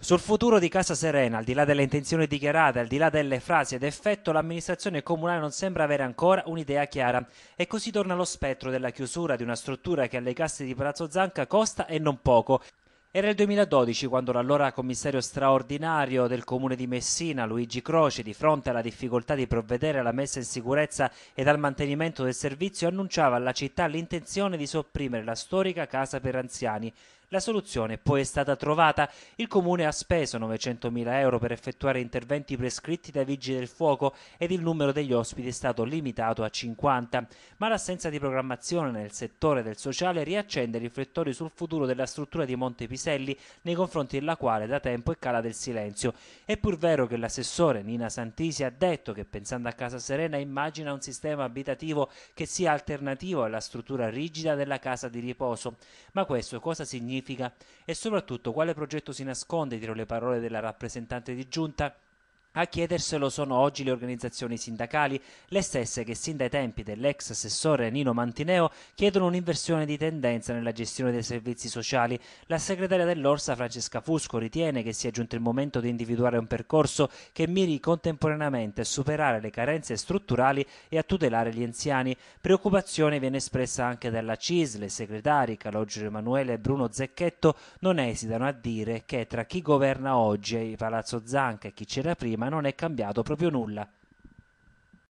Sul futuro di Casa Serena, al di là delle intenzioni dichiarate, al di là delle frasi ed effetto, l'amministrazione comunale non sembra avere ancora un'idea chiara. E così torna lo spettro della chiusura di una struttura che alle casse di Palazzo Zanca costa e non poco. Era il 2012 quando l'allora commissario straordinario del comune di Messina, Luigi Croce, di fronte alla difficoltà di provvedere alla messa in sicurezza ed al mantenimento del servizio, annunciava alla città l'intenzione di sopprimere la storica casa per anziani. La soluzione poi è stata trovata. Il comune ha speso 900.000 euro per effettuare interventi prescritti dai vigili del fuoco ed il numero degli ospiti è stato limitato a 50. Ma l'assenza di programmazione nel settore del sociale riaccende i riflettori sul futuro della struttura di Monte Piselli, nei confronti della quale da tempo è cala del silenzio. È pur vero che l'assessore Nina Santisi ha detto che pensando a Casa Serena immagina un sistema abitativo che sia alternativo alla struttura rigida della casa di riposo. Ma questo cosa significa? significa e soprattutto quale progetto si nasconde dietro le parole della rappresentante di giunta a chiederselo sono oggi le organizzazioni sindacali, le stesse che sin dai tempi dell'ex assessore Nino Mantineo chiedono un'inversione di tendenza nella gestione dei servizi sociali. La segretaria dell'Orsa Francesca Fusco ritiene che sia giunto il momento di individuare un percorso che miri contemporaneamente a superare le carenze strutturali e a tutelare gli anziani. Preoccupazione viene espressa anche dalla CISL, i segretari Calogero Emanuele e Bruno Zecchetto non esitano a dire che tra chi governa oggi Palazzo Zanca e chi c'era prima non è cambiato proprio nulla